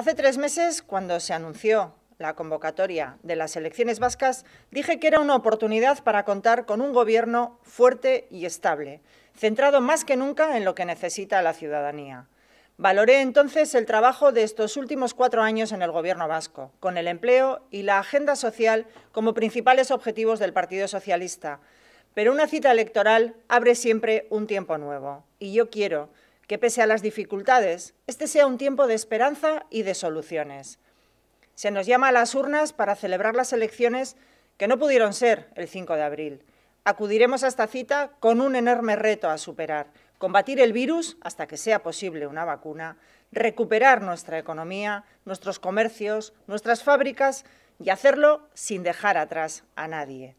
Hace tres meses, cuando se anunció la convocatoria de las elecciones vascas, dije que era una oportunidad para contar con un gobierno fuerte y estable, centrado más que nunca en lo que necesita la ciudadanía. Valoré entonces el trabajo de estos últimos cuatro años en el Gobierno vasco, con el empleo y la agenda social como principales objetivos del Partido Socialista. Pero una cita electoral abre siempre un tiempo nuevo, y yo quiero que pese a las dificultades, este sea un tiempo de esperanza y de soluciones. Se nos llama a las urnas para celebrar las elecciones que no pudieron ser el 5 de abril. Acudiremos a esta cita con un enorme reto a superar, combatir el virus hasta que sea posible una vacuna, recuperar nuestra economía, nuestros comercios, nuestras fábricas y hacerlo sin dejar atrás a nadie.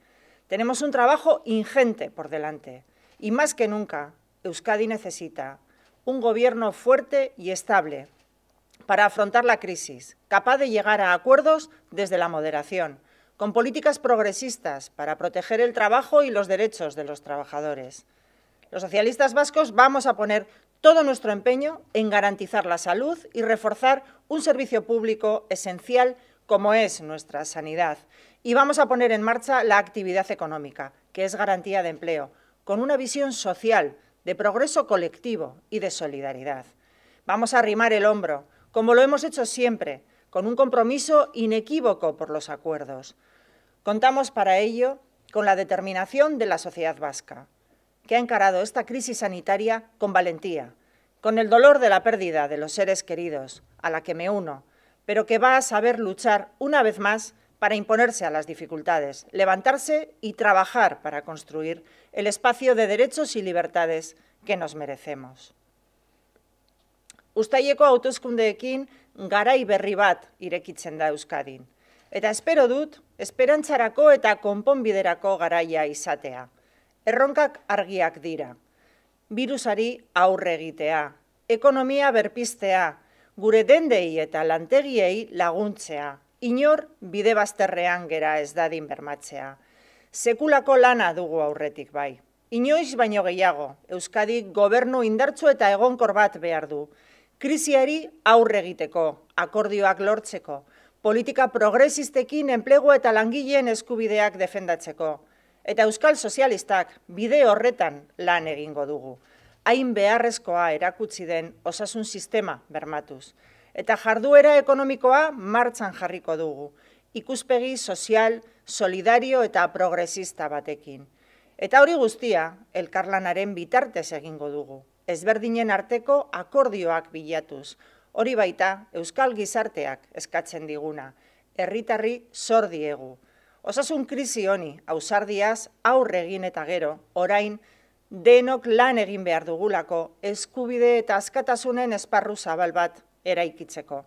Tenemos un trabajo ingente por delante y más que nunca Euskadi necesita un gobierno fuerte y estable para afrontar la crisis, capaz de llegar a acuerdos desde la moderación, con políticas progresistas para proteger el trabajo y los derechos de los trabajadores. Los socialistas vascos vamos a poner todo nuestro empeño en garantizar la salud y reforzar un servicio público esencial como es nuestra sanidad. Y vamos a poner en marcha la actividad económica, que es garantía de empleo, con una visión social de progreso colectivo y de solidaridad. Vamos a arrimar el hombro, como lo hemos hecho siempre, con un compromiso inequívoco por los acuerdos. Contamos para ello con la determinación de la sociedad vasca, que ha encarado esta crisis sanitaria con valentía, con el dolor de la pérdida de los seres queridos, a la que me uno, pero que va a saber luchar una vez más para imponerse a las dificultades, levantarse y trabajar para construir el espacio de derechos y libertades que nos merecemos. Ustaieko autoskundeekin garai berri bat irekitzen da Euskadin, eta espero dut esperantzarako eta konponbiderako garaia izatea, erronkak argiak dira, virusari aurre egitea, ekonomia berpistea, gure dendei eta lantegiei laguntzea, inor bide bazterrean gera ez dadin bermatzea. Sekulako lana dugu aurretik bai. Inoiz baino gehiago, Euskadik gobernu indartzu eta egonkor bat behar du. Krisiari aurre egiteko, akordioak lortzeko, politika progresistekin enplegu eta langileen eskubideak defendatzeko. Eta Euskal Sozialistak bide horretan lan egingo dugu. Hain beharrezkoa erakutsi den osasun sistema bermatuz eta jarduera ekonomikoa martxan jarriko dugu, ikuspegi sozial, solidario eta progresista batekin. Eta hori guztia, elkarlanaren bitartez egingo dugu, ezberdinen arteko akordioak bilatuz, hori baita euskal gizarteak eskatzen diguna, herritarri zor diegu. Osasun krisi honi, ausardiaz, aurre egin eta gero, orain, denok lan egin behar dugulako, eskubide eta askatasunen esparru zabal bat eraikitzeko